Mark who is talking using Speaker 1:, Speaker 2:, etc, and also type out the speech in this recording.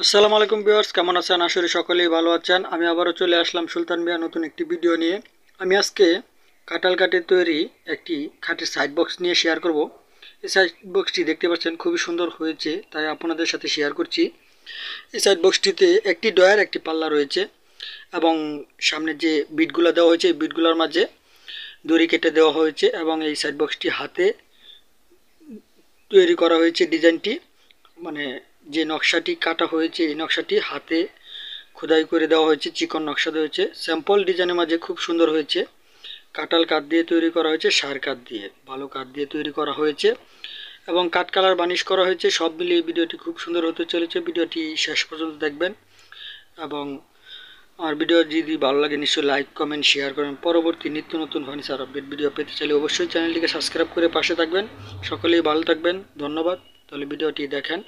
Speaker 1: আসসালামু আলাইকুম ভিউয়ার্স কেমন আছেন আসলে সকলেই ভালো আছেন আমি আবারও চলে আসলাম সুলতান মিয়া নতুন একটি ভিডিও নিয়ে আমি আজকে কাটাল কাঠের তৈরি একটি খাটের সাইড বক্স নিয়ে শেয়ার করব এই সাইড বক্সটি দেখতে পাচ্ছেন খুবই সুন্দর হয়েছে তাই আপনাদের সাথে শেয়ার করছি এই সাইড বক্সটিতে একটি ডয়ার একটি পাল্লা রয়েছে এবং সামনে যে বিটগুলো দেওয়া হয়েছে এই বিটগুলোর মাঝে দড়ি কেটে দেওয়া হয়েছে এবং এই সাইড বক্সটি হাতে তৈরি করা হয়েছে ডিজাইনটি মানে যে নকশাটি কাটা হয়েছে এই নকশাটি হাতে খোদাই করে দেওয়া হয়েছে চিকন নকশা রয়েছে স্যাম্পল ডিজাইনের মাঝে খুব সুন্দর হয়েছে কাটাল কাঠ দিয়ে তৈরি করা হয়েছে সার কাঠ দিয়ে ভালো কাঠ দিয়ে তৈরি করা হয়েছে এবং কাঠ কালার বানিশ করা হয়েছে সব মিলিয়ে ভিডিওটি খুব সুন্দর হতে চলেছে ভিডিওটি শেষ পর্যন্ত দেখবেন এবং আমার ভিডিও যদি ভালো লাগে নিশ্চয়ই লাইক কমেন্ট শেয়ার করেন পরবর্তী নিত্য নতুন ফার্নিচার আপডেট ভিডিও পেতে চাইলে অবশ্যই চ্যানেলটিকে সাবস্ক্রাইব করে পাশে থাকবেন সকলেই ভালো থাকবেন ধন্যবাদ তাহলে ভিডিওটি দেখেন